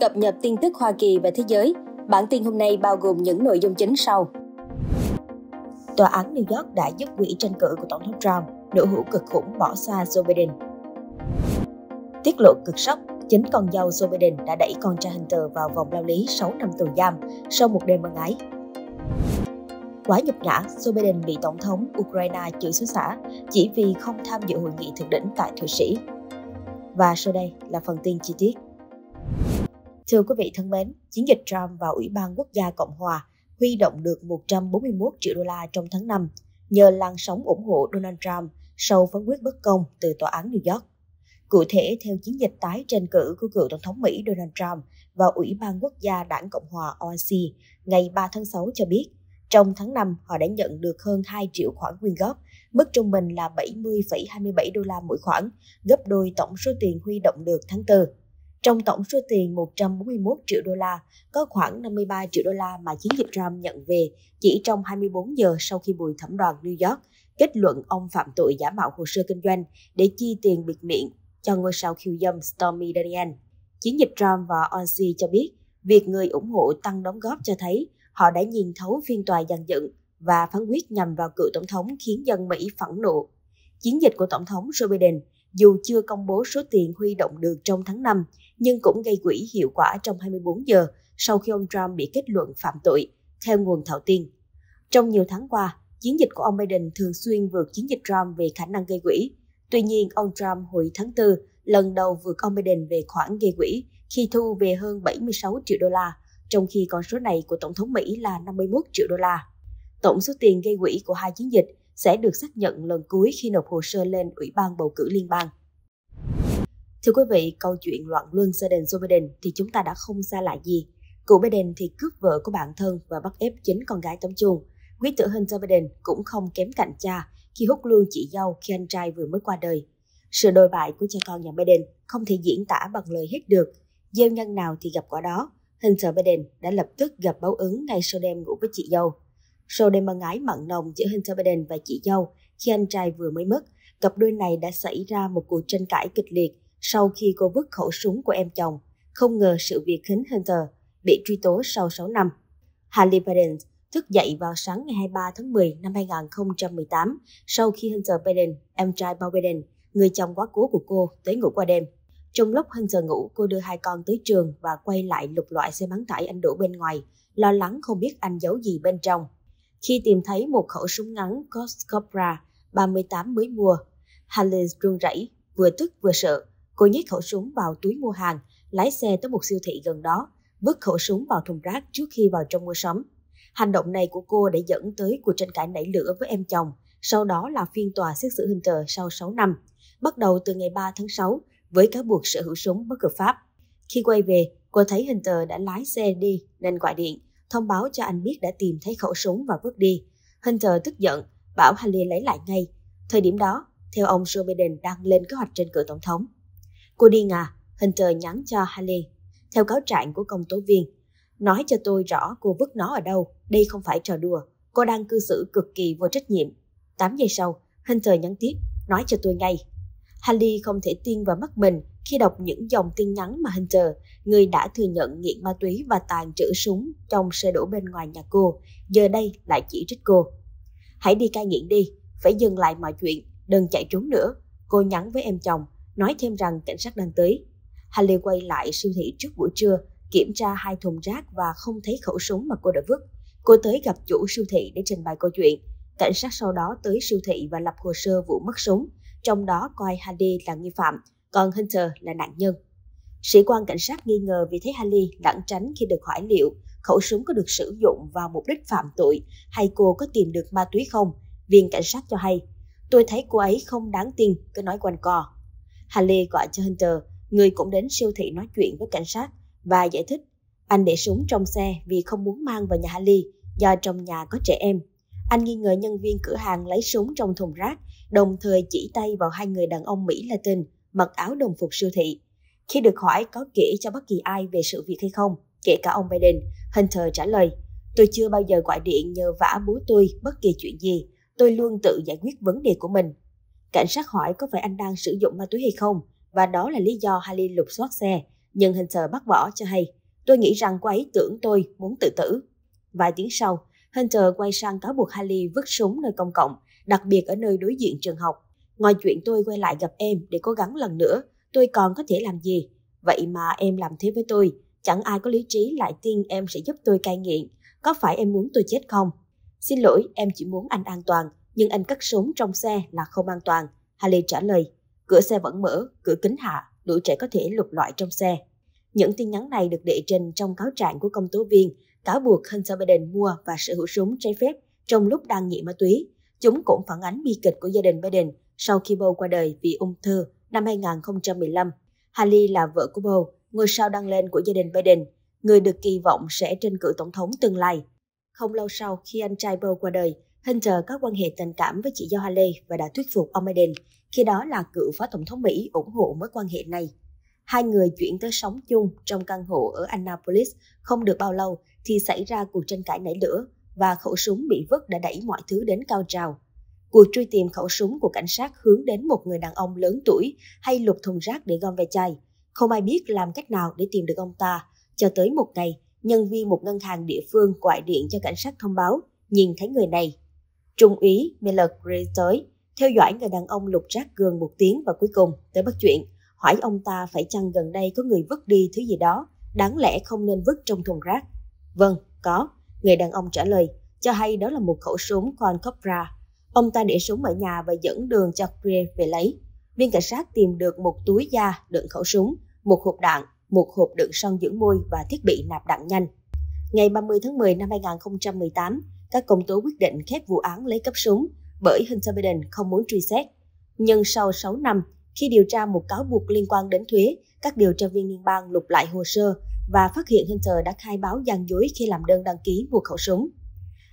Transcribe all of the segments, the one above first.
Cập nhật tin tức Hoa Kỳ và thế giới. Bản tin hôm nay bao gồm những nội dung chính sau. Tòa án New York đã giúp quỹ tranh cử của Tổng thống Trump, nữ hữu cực khủng bỏ xa Joe Biden. Tiết lộ cực sốc, chính con dâu Joe Biden đã đẩy con trai Hunter vào vòng lao lý 6 năm tù giam sau một đêm ân ái. Quá nhục nhã, Joe Biden bị Tổng thống Ukraine chửi xối xả chỉ vì không tham dự hội nghị thượng đỉnh tại Thụy Sĩ. Và sau đây là phần tin chi tiết. Thưa quý vị thân mến, chiến dịch Trump và Ủy ban Quốc gia Cộng hòa huy động được 141 triệu đô la trong tháng 5 nhờ làn sóng ủng hộ Donald Trump sau phán quyết bất công từ tòa án New York. Cụ thể, theo chiến dịch tái tranh cử của cựu tổng thống Mỹ Donald Trump và Ủy ban Quốc gia Đảng Cộng hòa OIC ngày 3 tháng 6 cho biết, trong tháng 5 họ đã nhận được hơn 2 triệu khoản quyên góp, mức trung bình là 70,27 đô la mỗi khoản, gấp đôi tổng số tiền huy động được tháng 4. Trong tổng số tiền 141 triệu đô la, có khoảng 53 triệu đô la mà chiến dịch Trump nhận về chỉ trong 24 giờ sau khi bùi thẩm đoàn New York kết luận ông phạm tội giả mạo hồ sơ kinh doanh để chi tiền biệt miệng cho ngôi sao khiêu dâm Stormy Daniel. Chiến dịch Trump và Onsi cho biết việc người ủng hộ tăng đóng góp cho thấy họ đã nhìn thấu phiên tòa dàn dựng và phán quyết nhằm vào cựu tổng thống khiến dân Mỹ phẫn nộ. Chiến dịch của tổng thống Joe Biden – dù chưa công bố số tiền huy động được trong tháng 5, nhưng cũng gây quỹ hiệu quả trong 24 giờ sau khi ông Trump bị kết luận phạm tội, theo nguồn thạo tin. Trong nhiều tháng qua, chiến dịch của ông Biden thường xuyên vượt chiến dịch Trump về khả năng gây quỹ. Tuy nhiên, ông Trump hồi tháng 4 lần đầu vượt ông Biden về khoản gây quỹ khi thu về hơn 76 triệu đô la, trong khi con số này của Tổng thống Mỹ là 51 triệu đô la. Tổng số tiền gây quỹ của hai chiến dịch sẽ được xác nhận lần cuối khi nộp hồ sơ lên Ủy ban Bầu cử Liên bang. Thưa quý vị, câu chuyện loạn luân gia đình Joe Biden thì chúng ta đã không xa lạ gì. Cựu Biden thì cướp vợ của bạn thân và bắt ép chính con gái tống chuồng. Quý tử hình Joe Biden cũng không kém cạnh cha khi hút luôn chị dâu khi anh trai vừa mới qua đời. Sự đồi bại của cha con nhà Biden không thể diễn tả bằng lời hết được. Gieo nhân nào thì gặp quả đó. Hunter Biden đã lập tức gặp báo ứng ngay sau đêm ngủ với chị dâu sau đêm băng ái mặn nồng giữa Hunter Biden và chị dâu khi anh trai vừa mới mất, cặp đôi này đã xảy ra một cuộc tranh cãi kịch liệt sau khi cô vứt khẩu súng của em chồng. Không ngờ sự việc khiến Hunter bị truy tố sau 6 năm. Halle Biden thức dậy vào sáng ngày 23 tháng 10 năm 2018 sau khi Hunter Biden, em trai Paul Biden, người chồng quá cố của cô, tới ngủ qua đêm. Trong lúc Hunter ngủ, cô đưa hai con tới trường và quay lại lục loại xe bán tải anh đổ bên ngoài, lo lắng không biết anh giấu gì bên trong khi tìm thấy một khẩu súng ngắn Colt Cobra 38 mới mua. Helen run rẩy, vừa tức vừa sợ. Cô nhét khẩu súng vào túi mua hàng, lái xe tới một siêu thị gần đó, vứt khẩu súng vào thùng rác trước khi vào trong mua sắm. Hành động này của cô đã dẫn tới cuộc tranh cãi nảy lửa với em chồng, sau đó là phiên tòa xét xử hình tờ sau 6 năm, bắt đầu từ ngày 3 tháng 6 với cáo buộc sở hữu súng bất hợp pháp. Khi quay về, cô thấy hình tờ đã lái xe đi nên gọi điện, thông báo cho anh biết đã tìm thấy khẩu súng và vứt đi. Hunter tức giận, bảo Haley lấy lại ngay. Thời điểm đó, theo ông Joe Biden đang lên kế hoạch trên cửa tổng thống. Cô đi à, Hunter nhắn cho Haley. Theo cáo trạng của công tố viên, nói cho tôi rõ cô vứt nó ở đâu, đây không phải trò đùa, cô đang cư xử cực kỳ vô trách nhiệm. 8 giây sau, Hunter nhắn tiếp, nói cho tôi ngay. Haley không thể tin vào mắt mình khi đọc những dòng tin nhắn mà Hunter, người đã thừa nhận nghiện ma túy và tàn trữ súng trong xe đổ bên ngoài nhà cô, giờ đây lại chỉ trích cô. Hãy đi cai nghiện đi, phải dừng lại mọi chuyện, đừng chạy trốn nữa. Cô nhắn với em chồng, nói thêm rằng cảnh sát đang tới. Haley quay lại siêu thị trước buổi trưa, kiểm tra hai thùng rác và không thấy khẩu súng mà cô đã vứt. Cô tới gặp chủ siêu thị để trình bày câu chuyện. Cảnh sát sau đó tới siêu thị và lập hồ sơ vụ mất súng, trong đó coi Hadi là nghi phạm còn Hunter là nạn nhân. Sĩ quan cảnh sát nghi ngờ vì thấy Haley lảng tránh khi được hỏi liệu khẩu súng có được sử dụng vào mục đích phạm tội hay cô có tìm được ma túy không. Viên cảnh sát cho hay, tôi thấy cô ấy không đáng tin, cứ nói quanh co. Haley gọi cho Hunter, người cũng đến siêu thị nói chuyện với cảnh sát và giải thích anh để súng trong xe vì không muốn mang vào nhà Haley do trong nhà có trẻ em. Anh nghi ngờ nhân viên cửa hàng lấy súng trong thùng rác, đồng thời chỉ tay vào hai người đàn ông Mỹ Latin mặc áo đồng phục siêu thị. Khi được hỏi có kể cho bất kỳ ai về sự việc hay không, kể cả ông Biden, Hunter trả lời, tôi chưa bao giờ gọi điện nhờ vả bố tôi bất kỳ chuyện gì, tôi luôn tự giải quyết vấn đề của mình. Cảnh sát hỏi có phải anh đang sử dụng ma túy hay không, và đó là lý do Haley lục soát xe, nhưng Hunter bác bỏ cho hay, tôi nghĩ rằng cô ấy tưởng tôi muốn tự tử. Vài tiếng sau, Hunter quay sang cáo buộc Haley vứt súng nơi công cộng, đặc biệt ở nơi đối diện trường học Ngoài chuyện tôi quay lại gặp em để cố gắng lần nữa, tôi còn có thể làm gì? Vậy mà em làm thế với tôi, chẳng ai có lý trí lại tin em sẽ giúp tôi cai nghiện. Có phải em muốn tôi chết không? Xin lỗi, em chỉ muốn anh an toàn, nhưng anh cất súng trong xe là không an toàn. Haley trả lời, cửa xe vẫn mở, cửa kính hạ, đủ trẻ có thể lục loại trong xe. Những tin nhắn này được đệ trình trong cáo trạng của công tố viên, cáo buộc Hunter Biden mua và sở hữu súng trái phép trong lúc đang nghiện ma túy. Chúng cũng phản ánh bi kịch của gia đình Biden sau khi Bow qua đời vì ung thư năm 2015. Haley là vợ của Bow, ngôi sao đăng lên của gia đình Biden, người được kỳ vọng sẽ tranh cử tổng thống tương lai. Không lâu sau khi anh trai Bow qua đời, Hunter có quan hệ tình cảm với chị dâu Haley và đã thuyết phục ông Biden, khi đó là cựu phó tổng thống Mỹ ủng hộ mối quan hệ này. Hai người chuyển tới sống chung trong căn hộ ở Annapolis không được bao lâu thì xảy ra cuộc tranh cãi nảy lửa và khẩu súng bị vứt đã đẩy mọi thứ đến cao trào. Cuộc truy tìm khẩu súng của cảnh sát hướng đến một người đàn ông lớn tuổi hay lục thùng rác để gom ve chai. Không ai biết làm cách nào để tìm được ông ta. Cho tới một ngày, nhân viên một ngân hàng địa phương gọi điện cho cảnh sát thông báo, nhìn thấy người này. Trung úy Miller Gray tới, theo dõi người đàn ông lục rác gần một tiếng và cuối cùng tới bắt chuyện, hỏi ông ta phải chăng gần đây có người vứt đi thứ gì đó, đáng lẽ không nên vứt trong thùng rác. Vâng, có, người đàn ông trả lời, cho hay đó là một khẩu súng con Cobra Ông ta để súng ở nhà và dẫn đường cho Greer về lấy. Viên cảnh sát tìm được một túi da đựng khẩu súng, một hộp đạn, một hộp đựng son dưỡng môi và thiết bị nạp đạn nhanh. Ngày 30 tháng 10 năm 2018, các công tố quyết định khép vụ án lấy cấp súng bởi Hunter Biden không muốn truy xét. Nhưng sau 6 năm, khi điều tra một cáo buộc liên quan đến thuế, các điều tra viên liên bang lục lại hồ sơ và phát hiện Hunter đã khai báo gian dối khi làm đơn đăng ký mua khẩu súng.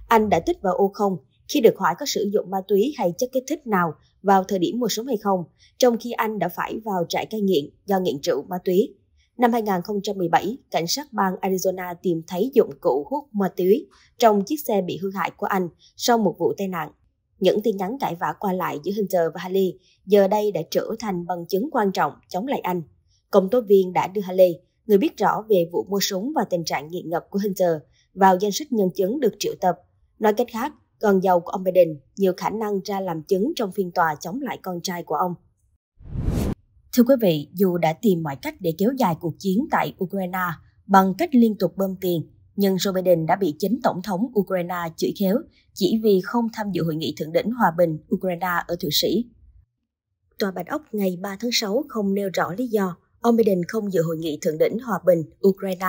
Anh đã tích vào ô không khi được hỏi có sử dụng ma túy hay chất kích thích nào vào thời điểm mua súng hay không, trong khi anh đã phải vào trại cai nghiện do nghiện rượu ma túy. Năm 2017, cảnh sát bang Arizona tìm thấy dụng cụ hút ma túy trong chiếc xe bị hư hại của anh sau một vụ tai nạn. Những tin nhắn cãi vã qua lại giữa Hunter và Haley giờ đây đã trở thành bằng chứng quan trọng chống lại anh. Công tố viên đã đưa Haley, người biết rõ về vụ mua súng và tình trạng nghiện ngập của Hunter, vào danh sách nhân chứng được triệu tập. Nói cách khác, con dâu của ông Biden nhiều khả năng ra làm chứng trong phiên tòa chống lại con trai của ông. Thưa quý vị, dù đã tìm mọi cách để kéo dài cuộc chiến tại Ukraine bằng cách liên tục bơm tiền, nhưng Joe Biden đã bị chính tổng thống Ukraine chửi khéo chỉ vì không tham dự hội nghị thượng đỉnh hòa bình Ukraine ở Thụy Sĩ. Tòa Bạch Ốc ngày 3 tháng 6 không nêu rõ lý do ông Biden không dự hội nghị thượng đỉnh hòa bình Ukraine.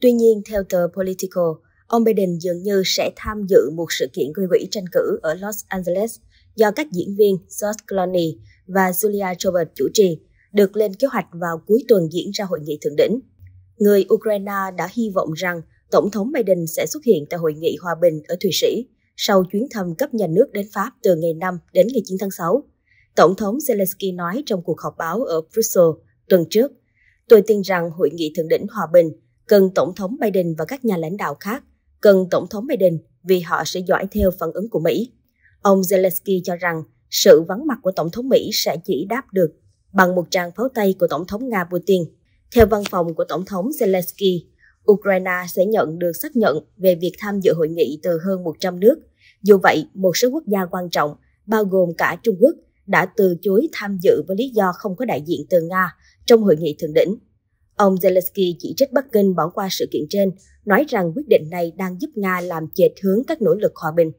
Tuy nhiên, theo tờ Politico, Ông Biden dường như sẽ tham dự một sự kiện gây quỹ tranh cử ở Los Angeles do các diễn viên George Clooney và Julia Roberts chủ trì, được lên kế hoạch vào cuối tuần diễn ra hội nghị thượng đỉnh. Người Ukraine đã hy vọng rằng Tổng thống Biden sẽ xuất hiện tại hội nghị hòa bình ở Thụy Sĩ sau chuyến thăm cấp nhà nước đến Pháp từ ngày 5 đến ngày 9 tháng 6. Tổng thống Zelensky nói trong cuộc họp báo ở Brussels tuần trước, Tôi tin rằng hội nghị thượng đỉnh hòa bình cần Tổng thống Biden và các nhà lãnh đạo khác cần Tổng thống Biden vì họ sẽ dõi theo phản ứng của Mỹ. Ông Zelensky cho rằng sự vắng mặt của Tổng thống Mỹ sẽ chỉ đáp được bằng một tràng pháo tay của Tổng thống Nga Putin. Theo văn phòng của Tổng thống Zelensky, Ukraine sẽ nhận được xác nhận về việc tham dự hội nghị từ hơn 100 nước. Dù vậy, một số quốc gia quan trọng, bao gồm cả Trung Quốc, đã từ chối tham dự với lý do không có đại diện từ Nga trong hội nghị thượng đỉnh. Ông Zelensky chỉ trích Bắc Kinh bỏ qua sự kiện trên, nói rằng quyết định này đang giúp Nga làm chệch hướng các nỗ lực hòa bình.